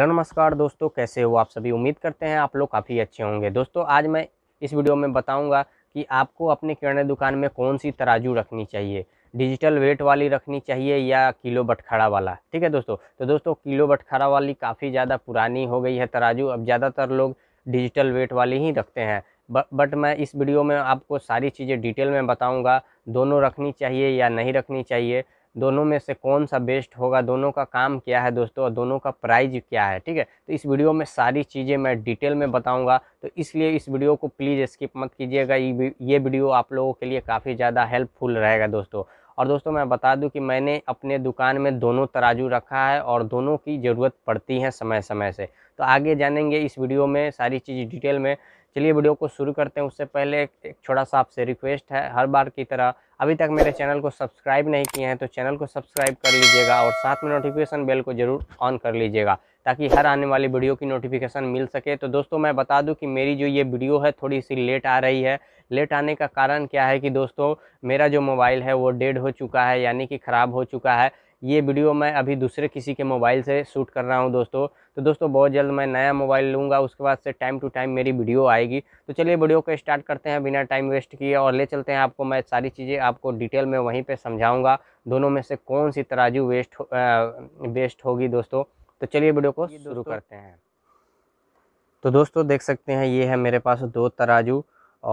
hello नमस्कार दोस्तों कैसे हो आप सभी उम्मीद करते हैं आप लोग काफ़ी अच्छे होंगे दोस्तों आज मैं इस वीडियो में बताऊंगा कि आपको अपने किराने दुकान में कौन सी तराजू रखनी चाहिए डिजिटल वेट वाली रखनी चाहिए या किलो बटखड़ा वाला ठीक है दोस्तों तो दोस्तों किलो बटखड़ा वाली काफ़ी ज़्यादा पुरानी हो गई है तराजू अब ज़्यादातर लोग डिजिटल वेट वाली ही रखते हैं बट मैं इस वीडियो में आपको सारी चीज़ें डिटेल में बताऊँगा दोनों रखनी चाहिए या नहीं रखनी चाहिए दोनों में से कौन सा बेस्ट होगा दोनों का काम क्या है दोस्तों और दोनों का प्राइज क्या है ठीक है तो इस वीडियो में सारी चीज़ें मैं डिटेल में बताऊँगा तो इसलिए इस वीडियो को प्लीज़ स्किप मत कीजिएगा ये वीडियो आप लोगों के लिए काफ़ी ज़्यादा हेल्पफुल रहेगा दोस्तों और दोस्तों मैं बता दूं कि मैंने अपने दुकान में दोनों तराजू रखा है और दोनों की ज़रूरत पड़ती है समय समय से तो आगे जानेंगे इस वीडियो में सारी चीज़ डिटेल में चलिए वीडियो को शुरू करते हैं उससे पहले एक छोटा सा आपसे रिक्वेस्ट है हर बार की तरह अभी तक मेरे चैनल को सब्सक्राइब नहीं किए हैं तो चैनल को सब्सक्राइब कर लीजिएगा और साथ में नोटिफिकेशन बेल को ज़रूर ऑन कर लीजिएगा ताकि हर आने वाली वीडियो की नोटिफिकेशन मिल सके तो दोस्तों मैं बता दूं कि मेरी जो ये वीडियो है थोड़ी सी लेट आ रही है लेट आने का कारण क्या है कि दोस्तों मेरा जो मोबाइल है वो डेड हो चुका है यानी कि ख़राब हो चुका है ये वीडियो मैं अभी दूसरे किसी के मोबाइल से शूट कर रहा हूँ दोस्तों तो दोस्तों बहुत जल्द मैं नया मोबाइल लूँगा उसके बाद से टाइम टू टाइम मेरी वीडियो आएगी तो चलिए वीडियो को स्टार्ट करते हैं बिना टाइम वेस्ट किए और ले चलते हैं आपको मैं सारी चीज़ें आपको डिटेल में वहीं पर समझाऊँगा दोनों में से कौन सी तराजू वेस्ट वेस्ट होगी दोस्तों तो चलिए वीडियो को शुरू करते हैं तो दोस्तों देख सकते हैं ये है मेरे पास दो तराजू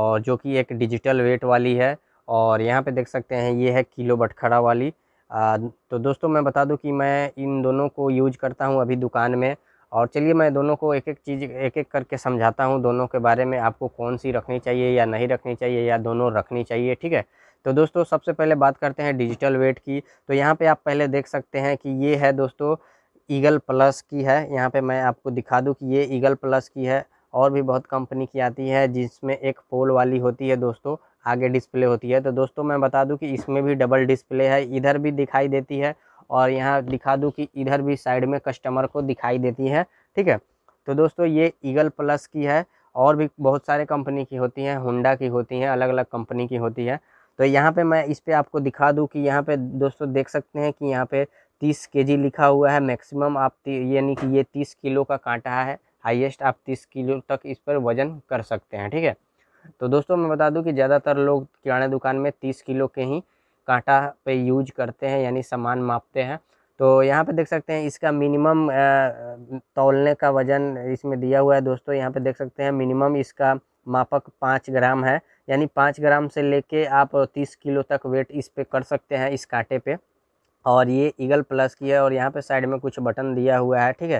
और जो कि एक डिजिटल वेट वाली है और यहाँ पे देख सकते हैं ये है किलो बटखड़ा वाली आ, तो दोस्तों मैं बता दूं कि मैं इन दोनों को यूज करता हूँ अभी दुकान में और चलिए मैं दोनों को एक एक चीज़ एक एक करके समझाता हूँ दोनों के बारे में आपको कौन सी रखनी चाहिए या नहीं रखनी चाहिए या दोनों रखनी चाहिए ठीक है तो दोस्तों सबसे पहले बात करते हैं डिजिटल वेट की तो यहाँ पे आप पहले देख सकते हैं कि ये है दोस्तों ईगल प्लस की है यहाँ पे मैं आपको दिखा दूँ कि ये ईगल प्लस की है और भी बहुत कंपनी की आती है जिसमें एक पोल वाली होती है दोस्तों आगे डिस्प्ले होती है तो दोस्तों मैं बता दूँ कि इसमें भी डबल डिस्प्ले है इधर भी दिखाई देती है और यहाँ दिखा दूँ कि इधर भी साइड में कस्टमर को दिखाई देती है ठीक है तो दोस्तों ये ईगल प्लस की है और भी बहुत सारे कंपनी की होती हैं होंडा की होती हैं अलग अलग कंपनी की होती है तो यहाँ पे मैं इस पर आपको दिखा दूँ कि यहाँ पे दोस्तों देख सकते हैं कि यहाँ पे तीस के जी लिखा हुआ है मैक्सिमम आप यानी कि ये तीस किलो का कांटा है हाईएस्ट आप तीस किलो तक इस पर वज़न कर सकते हैं ठीक है तो दोस्तों मैं बता दूँ कि ज़्यादातर लोग किराने दुकान में तीस किलो के ही कांटा पे यूज करते हैं यानी सामान मापते हैं तो यहाँ पे देख सकते हैं इसका मिनिमम तौलने का वज़न इसमें दिया हुआ है दोस्तों यहाँ पे देख सकते हैं मिनिमम इसका मापक पाँच ग्राम है यानी पाँच ग्राम से लेके आप तीस किलो तक वेट इस पे कर सकते हैं इस कांटे पे और ये ईगल प्लस की है और यहाँ पे साइड में कुछ बटन दिया हुआ है ठीक है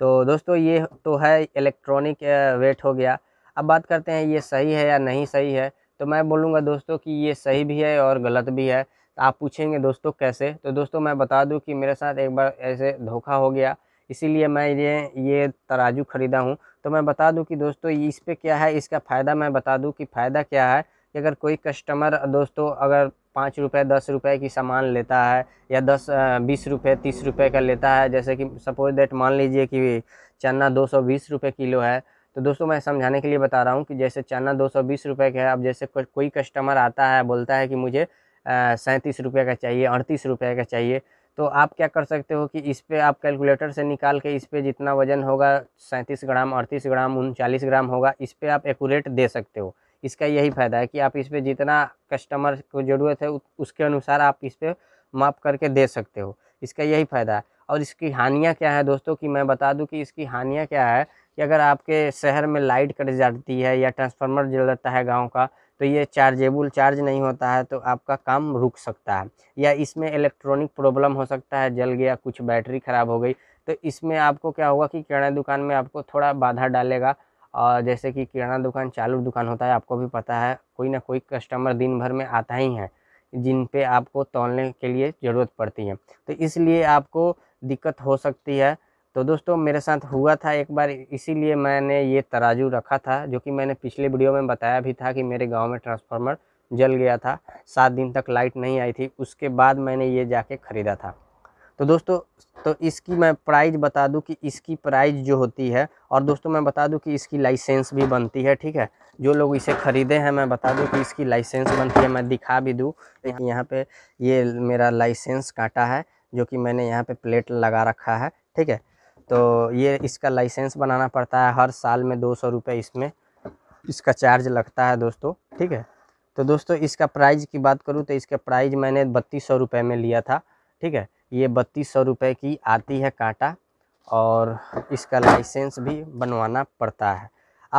तो दोस्तों ये तो है इलेक्ट्रॉनिक वेट हो गया अब बात करते हैं ये सही है या नहीं सही है तो मैं बोलूँगा दोस्तों कि ये सही भी है और गलत भी है तो आप पूछेंगे दोस्तों कैसे तो दोस्तों मैं बता दूं कि मेरे साथ एक बार ऐसे धोखा हो गया इसीलिए मैं ये ये तराजू ख़रीदा हूँ तो मैं बता दूं कि दोस्तों इस पर क्या है इसका फ़ायदा मैं बता दूं कि फ़ायदा क्या है कि अगर कोई कस्टमर दोस्तों अगर पाँच रुपये दस रुपये की सामान लेता है या दस बीस रुपये तीस रुपये का लेता है जैसे कि सपोज डेट मान लीजिए कि चना दो सौ बीस रुपये किलो है तो दोस्तों मैं समझाने के लिए बता रहा हूँ कि जैसे चना दो सौ बीस रुपये का है अब जैसे को, कोई कस्टमर आता है बोलता है कि मुझे सैंतीस रुपये का चाहिए अड़तीस रुपये का चाहिए तो आप क्या कर सकते हो कि इस पर आप कैलकुलेटर से निकाल के इस पर जितना वज़न होगा सैंतीस ग्राम अड़तीस ग्राम उनचालीस ग्राम होगा इस पर आप एकूरेट दे सकते हो इसका यही फ़ायदा है कि आप इस पर जितना कस्टमर को ज़रूरत है उसके अनुसार आप इस पर माप करके दे सकते हो इसका यही फ़ायदा है और इसकी हानियाँ क्या है दोस्तों कि मैं बता दूँ कि इसकी हानियाँ क्या है कि अगर आपके शहर में लाइट कट जाती है या ट्रांसफार्मर जल जाता है गाँव का तो ये चार्जेबल चार्ज नहीं होता है तो आपका काम रुक सकता है या इसमें इलेक्ट्रॉनिक प्रॉब्लम हो सकता है जल गया कुछ बैटरी ख़राब हो गई तो इसमें आपको क्या होगा कि किराना दुकान में आपको थोड़ा बाधा डालेगा और जैसे कि किराना दुकान चालू दुकान होता है आपको भी पता है कोई ना कोई कस्टमर दिन भर में आता ही है जिन पर आपको तोलने के लिए ज़रूरत पड़ती है तो इसलिए आपको दिक्कत हो सकती है तो दोस्तों मेरे साथ हुआ था एक बार इसीलिए मैंने ये तराजू रखा था जो कि मैंने पिछले वीडियो में बताया भी था कि मेरे गांव में ट्रांसफार्मर जल गया था सात दिन तक लाइट नहीं आई थी उसके बाद मैंने ये जाके ख़रीदा था तो दोस्तों तो इसकी मैं प्राइस बता दूं कि इसकी प्राइस जो होती है और दोस्तों मैं बता दूं कि इसकी लाइसेंस भी बनती है ठीक है जो लोग इसे ख़रीदे हैं मैं बता दूं कि इसकी लाइसेंस बनती है मैं दिखा भी दूं यहाँ पे ये मेरा लाइसेंस काटा है जो कि मैंने यहाँ पे प्लेट लगा रखा है ठीक है तो ये इसका लाइसेंस बनाना पड़ता है हर साल में दो सौ रुपये इसमें इसका चार्ज लगता है दोस्तों ठीक है तो दोस्तों इसका प्राइज़ की बात करूँ तो इसका प्राइज़ मैंने बत्तीस सौ रुपये में लिया था ठीक है ये बत्तीस सौ रुपये की आती है कांटा और इसका लाइसेंस भी बनवाना पड़ता है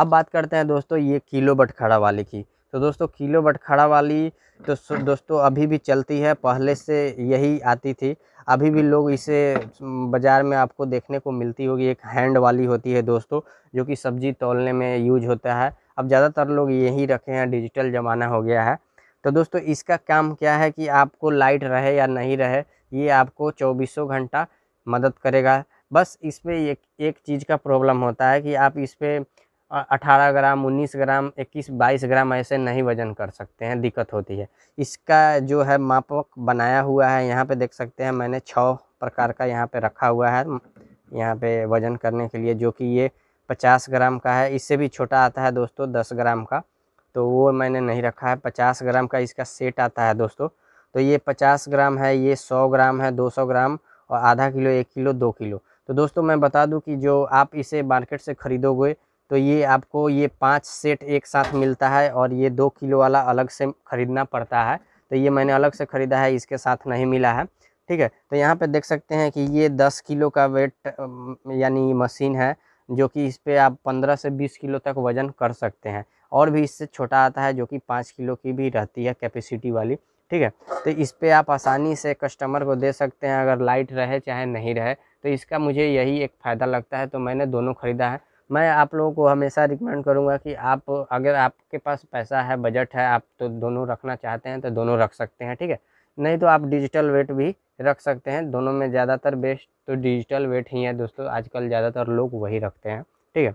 अब बात करते हैं दोस्तों ये किलो बटखड़ा वाले की तो दोस्तों किलो बटखड़ा वाली तो दोस्तों अभी भी चलती है पहले से यही आती थी अभी भी लोग इसे बाज़ार में आपको देखने को मिलती होगी एक हैंड वाली होती है दोस्तों जो कि सब्ज़ी तोलने में यूज होता है अब ज़्यादातर लोग यही रखे हैं डिजिटल ज़माना हो गया है तो दोस्तों इसका काम क्या है कि आपको लाइट रहे या नहीं रहे ये आपको चौबीसों घंटा मदद करेगा बस इस पर एक एक चीज़ का प्रॉब्लम होता है कि आप इस पर अठारह ग्राम उन्नीस ग्राम इक्कीस बाईस ग्राम ऐसे नहीं वजन कर सकते हैं दिक्कत होती है इसका जो है मापक बनाया हुआ है यहाँ पे देख सकते हैं मैंने छः प्रकार का यहाँ पे रखा हुआ है यहाँ पे वजन करने के लिए जो कि ये पचास ग्राम का है इससे भी छोटा आता है दोस्तों दस ग्राम का तो वो मैंने नहीं रखा है पचास ग्राम का इसका सेट आता है दोस्तों तो ये पचास ग्राम है ये सौ ग्राम है दो सौ ग्राम और आधा किलो एक किलो दो किलो तो दोस्तों मैं बता दूं कि जो आप इसे मार्केट से ख़रीदोगे तो ये आपको ये पाँच सेट एक साथ मिलता है और ये दो किलो वाला अलग से ख़रीदना पड़ता है तो ये मैंने अलग से ख़रीदा है इसके साथ नहीं मिला है ठीक है तो यहाँ पे देख सकते हैं कि ये दस किलो का वेट यानी मशीन है जो कि इस पर आप पंद्रह से बीस किलो तक वज़न कर सकते हैं और भी इससे छोटा आता है जो कि पाँच किलो की भी रहती है कैपेसिटी वाली ठीक है तो इस पर आप आसानी से कस्टमर को दे सकते हैं अगर लाइट रहे चाहे नहीं रहे तो इसका मुझे यही एक फ़ायदा लगता है तो मैंने दोनों ख़रीदा है मैं आप लोगों को हमेशा रिकमेंड करूँगा कि आप अगर आपके पास पैसा है बजट है आप तो दोनों रखना चाहते हैं तो दोनों रख सकते हैं ठीक है नहीं तो आप डिजिटल वेट भी रख सकते हैं दोनों में ज़्यादातर बेस्ट तो डिजिटल वेट ही है दोस्तों आजकल ज़्यादातर लोग वही रखते हैं ठीक है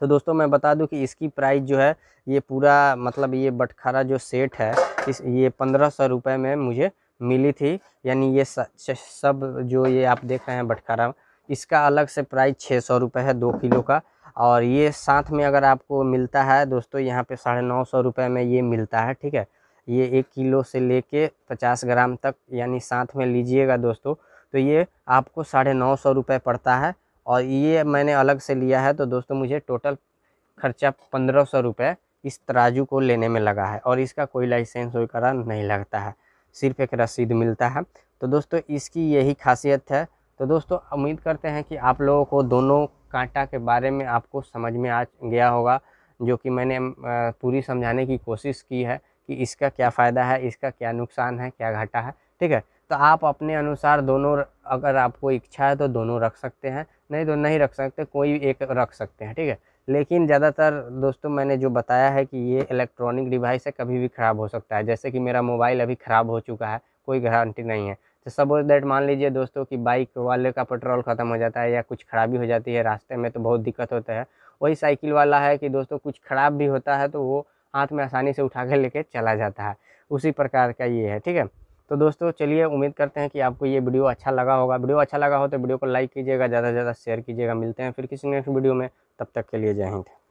तो दोस्तों मैं बता दूं कि इसकी प्राइस जो है ये पूरा मतलब ये बटखारा जो सेट है इस ये पंद्रह सौ रुपये में मुझे मिली थी यानी ये सब जो ये आप देख रहे हैं बटखारा इसका अलग से प्राइस छः सौ रुपये है दो किलो का और ये साथ में अगर आपको मिलता है दोस्तों यहाँ पे साढ़े नौ सौ रुपये में ये मिलता है ठीक है ये एक किलो से लेके पचास ग्राम तक यानी साथ में लीजिएगा दोस्तों तो ये आपको साढ़े नौ सौ रुपये पड़ता है और ये मैंने अलग से लिया है तो दोस्तों मुझे टोटल खर्चा पंद्रह सौ रुपये इस तराजू को लेने में लगा है और इसका कोई लाइसेंस वगैरह नहीं लगता है सिर्फ एक रसीद मिलता है तो दोस्तों इसकी यही खासियत है तो दोस्तों उम्मीद करते हैं कि आप लोगों को दोनों कांटा के बारे में आपको समझ में आ गया होगा जो कि मैंने पूरी समझाने की कोशिश की है कि इसका क्या फ़ायदा है इसका क्या नुकसान है क्या घाटा है ठीक है तो आप अपने अनुसार दोनों अगर आपको इच्छा है तो दोनों रख सकते हैं नहीं तो नहीं रख सकते कोई एक रख सकते हैं ठीक है लेकिन ज़्यादातर दोस्तों मैंने जो बताया है कि ये इलेक्ट्रॉनिक डिवाइस है कभी भी ख़राब हो सकता है जैसे कि मेरा मोबाइल अभी ख़राब हो चुका है कोई गारंटी नहीं है तो सपोज दैट मान लीजिए दोस्तों कि बाइक वाले का पेट्रोल ख़त्म हो जाता है या कुछ खराबी हो जाती है रास्ते में तो बहुत दिक्कत होता है वही साइकिल वाला है कि दोस्तों कुछ ख़राब भी होता है तो वो हाथ में आसानी से उठा कर लेके चला जाता है उसी प्रकार का ये है ठीक है तो दोस्तों चलिए उम्मीद करते हैं कि आपको ये वीडियो अच्छा लगा होगा वीडियो अच्छा लगा हो तो वीडियो को लाइक कीजिएगा ज़्यादा से ज़्यादा शेयर कीजिएगा मिलते हैं फिर किसी नेक्स्ट वीडियो में तब तक के लिए जय हिंद